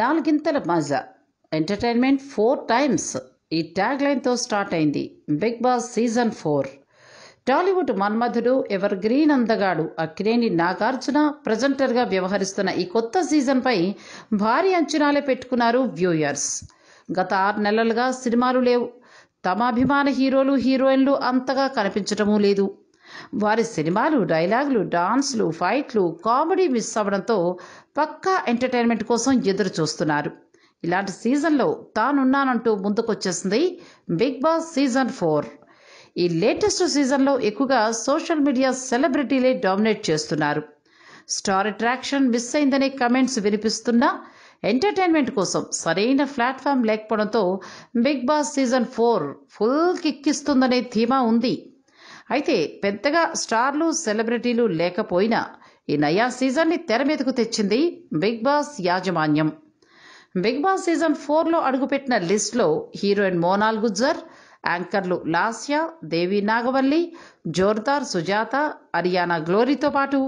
నాలుగింతల మజా entertainment four times ఈ tag లైన్తో స్టార్ట్ అయింది big boss season four Tollywood మన్మధుడు ఎవర్ గ్రీన్ అందగాడు అక్కినేని నాగార్జున ప్రజెంటర్గా వ్యవహరిస్తున్న ఈ కొత్త సీజన్పై భారీ అంచనాలే పెట్టుకున్నారు వ్యూయర్స్ గత ఆరు నెలలుగా సినిమాలు లేవు తమ అభిమాన హీరోలు హీరోయిన్లు అంతగా కనిపించటమూ లేదు వారి సినిమాలు డైలాగులు డాన్స్లు ఫైట్లు కామెడీ మిస్ అవ్వడంతో పక్కా ఎంటర్టైన్మెంట్ కోసం ఎదురు చూస్తున్నారు ఇలాంటి సీజన్లో తానున్నానంటూ ముందుకొచ్చేసింది బిగ్ బాస్ సీజన్ ఫోర్ ఈ లేటెస్ట్ సీజన్లో ఎక్కువగా సోషల్ మీడియా సెలబ్రిటీలే డామినేట్ చేస్తున్నారు స్టార్ అట్రాక్షన్ మిస్ అయిందనే కమెంట్స్ వినిపిస్తున్నా ఎంటర్టైన్మెంట్ కోసం సరైన ప్లాట్ఫామ్ లేకపోవడంతో big boss season four full కిక్కిస్తుందనే ధీమా ఉంది అయితే పెద్దగా స్టార్లు సెలబ్రిటీలు లేకపోయినా ఈ నయా సీజన్ని తెర మీదకు తెచ్చింది బిగ్ బాస్ యాజమాన్యం బిగ్ బాస్ సీజన్ ఫోర్లో అడుగుపెట్టిన లిస్ట్లో హీరోయిన్ మోనాల్ గుజ్జర్ యాంకర్లు లాస్య దేవి నాగవల్లి జోర్దార్ సుజాత అరియానా గ్లోరీతో పాటు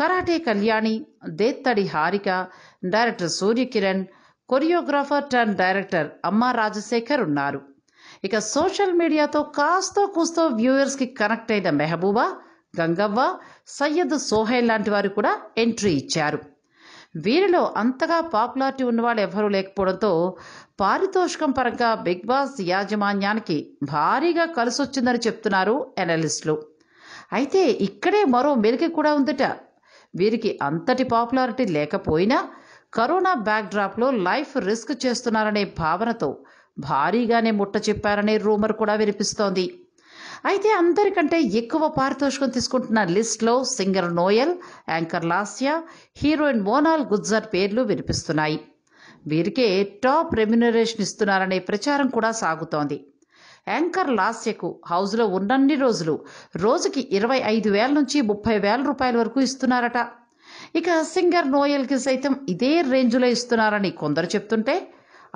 karate Kalyani Dethadi Harika director Suryakiran choreographer turn director Amma Rajasekhar ఉన్నారు ఇక సోషల్ మీడియాతో కాస్తో కూస్తో వ్యూయర్స్కి కనెక్ట్ అయిన మెహబూబా గంగవ్వ సయ్యద్ సోహైల్ లాంటి వారు కూడా ఎంట్రీ ఇచ్చారు వీరిలో అంతగా పాపులారిటీ ఉన్నవాళ్ళు ఎవరూ లేకపోవడంతో పారితోషికం పరంగా బిగ్ బాస్ యాజమాన్యానికి భారీగా కలిసొచ్చిందని చెప్తున్నారు ఎనలిస్టులు అయితే ఇక్కడే మరో మెరుగ కూడా ఉందట వీరికి అంతటి పాపులారిటీ లేకపోయినా కరోనా బ్యాక్డ్రాప్లో లైఫ్ రిస్క్ చేస్తున్నారనే భావనతో భారీగానే ముట్ట చెప్పారనే రూమర్ కూడా వినిపిస్తోంది అయితే అందరికంటే ఎక్కువ పారితోషికం తీసుకుంటున్న లిస్ట్లో singer Noel anchor Lasya heroine Monal Gajjar పేర్లు వినిపిస్తున్నాయి వీరికే టాప్ రెమ్యునరేషన్ ఇస్తున్నారనే ప్రచారం కూడా సాగుతోంది యాంకర్ లాస్యకు హౌస్లో ఉన్నన్ని రోజులు రోజుకి ఇరవై ఐదు వేల నుంచి ముప్పై వేల రూపాయల వరకు ఇస్తున్నారట ఇక సింగర్ నోయల్కి సైతం ఇదే రేంజ్లో ఇస్తున్నారని కొందరు చెప్తుంటే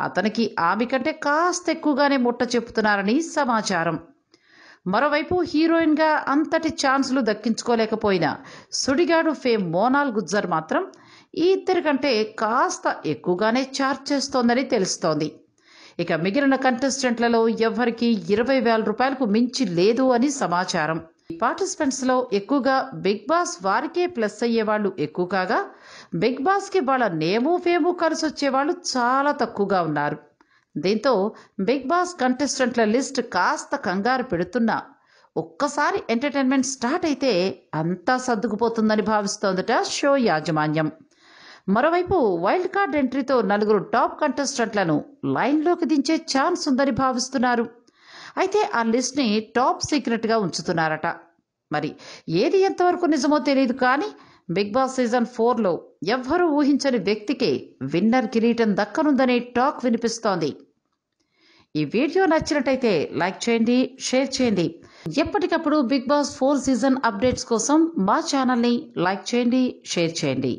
అతనికి ఆమె కంటే కాస్త ఎక్కువగానే ముట్ట చెప్తున్నారని సమాచారం మరోవైపు హీరోయిన్గా అంతటి ఛాన్సులు దక్కించుకోలేకపోయిన సుడిగాడు ఫేమ్ మోనాల్ గుజ్జర్ మాత్రం ఈ ఇద్దరి కంటే కాస్త ఎక్కువగానే చార్జ్ చేస్తోందని తెలుస్తోంది ఇక మిగిలిన కంటెస్టెంట్లలో ఎవరికీ ఇరవై వేల రూపాయలకు మించి లేదు అని సమాచారం పార్టిసిపెంట్స్లో ఎక్కువగా బిగ్ బాస్ వారికే ప్లస్ అయ్యేవాళ్ళు ఎక్కువ కాగా బిగ్ కి వాళ్ళ నేము ఫేము కలిసి వచ్చేవాళ్ళు చాలా తక్కువగా ఉన్నారు దీంతో బిగ్ బాస్ కంటెస్టెంట్ల లిస్ట్ కాస్త కంగారు పెడుతున్నా ఒక్కసారి ఎంటర్టైన్మెంట్ స్టార్ట్ అయితే అంతా సర్దుకుపోతుందని భావిస్తోందట షో యాజమాన్యం మరోవైపు వైల్డ్ కార్డ్ ఎంట్రీతో నలుగురు టాప్ కంటెస్టెంట్లను లైన్లోకి దించే ఛాన్స్ ఉందని భావిస్తున్నారు అయితే ఆ లిస్ట్ని టాప్ సీక్రెట్గా ఉంచుతున్నారట మరి ఏది ఎంతవరకు నిజమో తెలియదు కానీ బిగ్ బాస్ సీజన్ ఫోర్లో ఎవ్వరూ ఊహించని వ్యక్తికి విన్నర్ కిరీటం దక్కనుందనే టాక్ వినిపిస్తోంది ఈ వీడియో నచ్చినట్టయితే లైక్ చేయండి షేర్ చేయండి ఎప్పటికప్పుడు big boss four season updates కోసం మా ఛానల్ని లైక్ చేయండి షేర్ చేయండి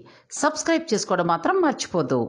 సబ్స్క్రైబ్ చేసుకోవడం మాత్రం మర్చిపోద్దు